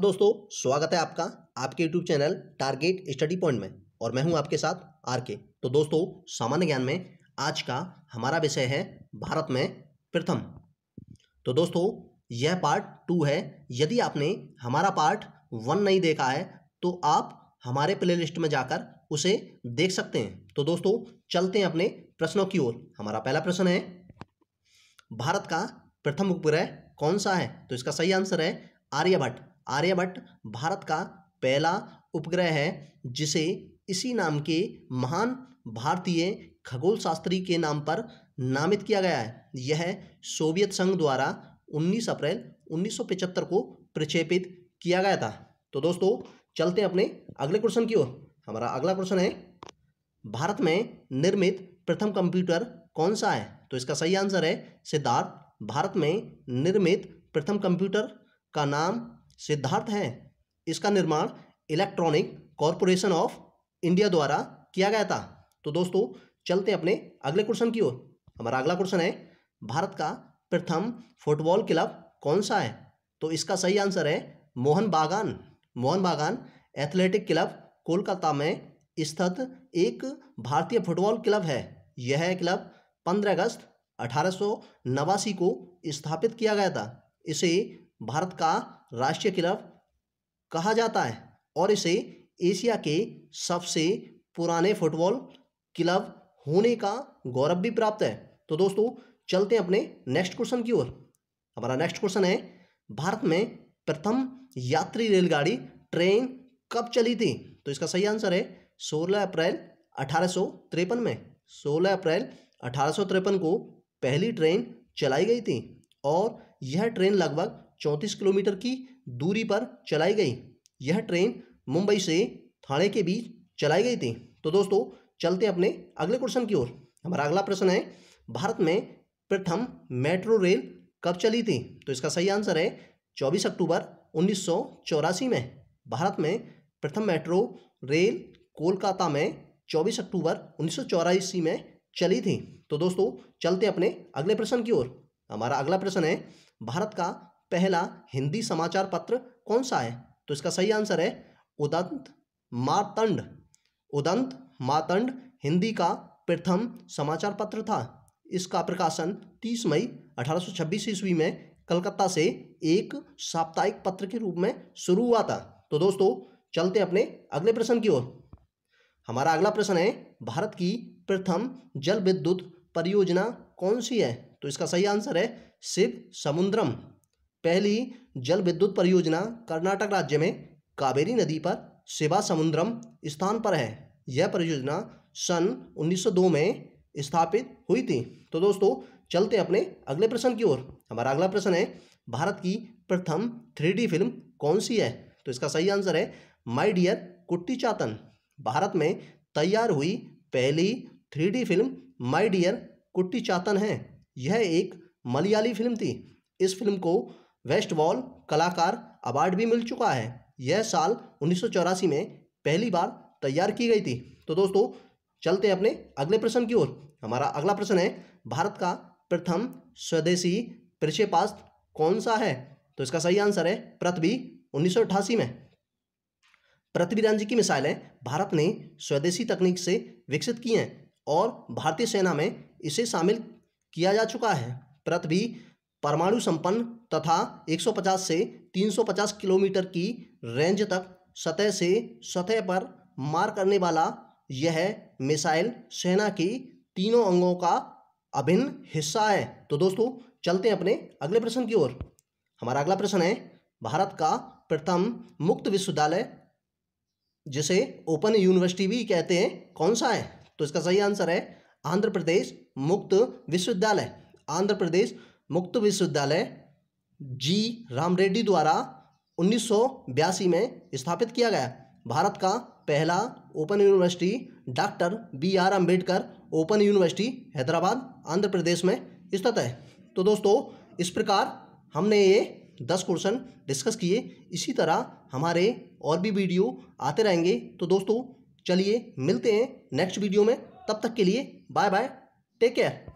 दोस्तों स्वागत है आपका आपके YouTube channel target study point में और मैं हूं आपके साथ आर के तो दोस्तों सामान्य ज्ञान में आज का हमारा विषय है भारत में प्रथम तो दोस्तों यह पार्ट टू है यदि आपने हमारा पार्ट वन नहीं देखा है तो आप हमारे प्लेलिस्ट में जाकर उसे देख सकते हैं तो दोस्तों चलते हैं अपने प्रश्नों की ओर हमारा पहला प्रश्न है भारत का प्रथम उपग्रह कौन सा है तो इसका सही आंसर है आर्यभट्ट आर्यभट्ट भारत का पहला उपग्रह है जिसे इसी नाम के महान भारतीय खगोल शास्त्री के नाम पर नामित किया गया है यह सोवियत संघ द्वारा 19 अप्रैल 1975 को प्रक्षेपित किया गया था तो दोस्तों चलते हैं अपने अगले क्वेश्चन की ओर हमारा अगला क्वेश्चन है भारत में निर्मित प्रथम कंप्यूटर कौन सा है तो इसका सही आंसर है सिद्धार्थ भारत में निर्मित प्रथम कंप्यूटर का नाम सिद्धार्थ हैं इसका निर्माण इलेक्ट्रॉनिक कॉरपोरेशन ऑफ इंडिया द्वारा किया गया था तो दोस्तों चलते अपने अगले क्वेश्चन की ओर हमारा अगला क्वेश्चन है भारत का प्रथम फुटबॉल क्लब कौन सा है तो इसका सही आंसर है मोहन बागान मोहन बागान एथलेटिक क्लब कोलकाता में स्थित एक भारतीय फुटबॉल क्लब है यह क्लब 15 अगस्त अठारह को स्थापित किया गया था इसे भारत का राष्ट्रीय क्लब कहा जाता है और इसे एशिया के सबसे पुराने फुटबॉल क्लब होने का गौरव भी प्राप्त है तो दोस्तों चलते हैं अपने नेक्स्ट क्वेश्चन की ओर हमारा नेक्स्ट क्वेश्चन है भारत में प्रथम यात्री रेलगाड़ी ट्रेन कब चली थी तो इसका सही आंसर है 16 अप्रैल अठारह में 16 अप्रैल अठारह को पहली ट्रेन चलाई गई थी और यह ट्रेन लगभग चौंतीस किलोमीटर की दूरी पर चलाई गई यह ट्रेन मुंबई से थाने के बीच चलाई गई थी तो दोस्तों चलते अपने अगले क्वेश्चन की ओर हमारा अगला प्रश्न है भारत में प्रथम मेट्रो रेल कब चली थी तो इसका सही आंसर है 24 अक्टूबर उन्नीस में भारत में प्रथम मेट्रो रेल कोलकाता में 24 अक्टूबर उन्नीस में चली थी तो दोस्तों चलते अपने अगले प्रश्न की ओर हमारा अगला प्रश्न है भारत का पहला हिंदी समाचार पत्र कौन सा है तो इसका सही आंसर है उदंत मातंड उदंत मातंड हिंदी का प्रथम समाचार पत्र था इसका प्रकाशन 30 मई 1826 ईस्वी में कलकत्ता से एक साप्ताहिक पत्र के रूप में शुरू हुआ था तो दोस्तों चलते अपने अगले प्रश्न की ओर हमारा अगला प्रश्न है भारत की प्रथम जल विद्युत परियोजना कौन सी है तो इसका सही आंसर है शिव समुद्रम पहली जल विद्युत परियोजना कर्नाटक राज्य में कावेरी नदी पर सेवा समुद्रम स्थान पर है यह परियोजना सन 1902 में स्थापित हुई थी तो दोस्तों चलते अपने अगले प्रश्न की ओर हमारा अगला प्रश्न है भारत की प्रथम थ्री फिल्म कौन सी है तो इसका सही आंसर है माई डियर कुट्टी चातन भारत में तैयार हुई पहली थ्री फिल्म माई डियर कुट्टी चातन है यह एक मलयाली फिल्म थी इस फिल्म को वेस्ट वॉल कलाकार अवार्ड भी मिल चुका है यह साल उन्नीस में पहली बार तैयार की गई थी तो दोस्तों चलते हैं अपने अगले प्रश्न की ओर हमारा अगला प्रश्न है भारत का प्रथम स्वदेशी प्रक्षेपास्त्र कौन सा है तो इसका सही आंसर है पृथ्वी उन्नीस में पृथ्वी रंजी की मिसाइलें भारत ने स्वदेशी तकनीक से विकसित की हैं और भारतीय सेना में इसे शामिल किया जा चुका है पृथ्वी परमाणु संपन्न तथा 150 से 350 किलोमीटर की रेंज तक सतह से सतह पर मार करने वाला यह मिसाइल सेना की तीनों अंगों का अभिन्न हिस्सा है तो दोस्तों चलते हैं अपने अगले प्रश्न की ओर हमारा अगला प्रश्न है भारत का प्रथम मुक्त विश्वविद्यालय जिसे ओपन यूनिवर्सिटी भी कहते हैं कौन सा है तो इसका सही आंसर है आंध्र प्रदेश मुक्त विश्वविद्यालय आंध्र प्रदेश मुक्त विश्वविद्यालय जी राम रेड्डी द्वारा उन्नीस में स्थापित किया गया भारत का पहला open university doctor B R Ambedkar open university Hyderabad Andhra Pradesh में स्थित है तो दोस्तों इस प्रकार हमने ये दस क्वेश्चन डिस्कस किए इसी तरह हमारे और भी वीडियो आते रहेंगे तो दोस्तों चलिए मिलते हैं नेक्स्ट वीडियो में तब तक के लिए बाय बाय टेक केयर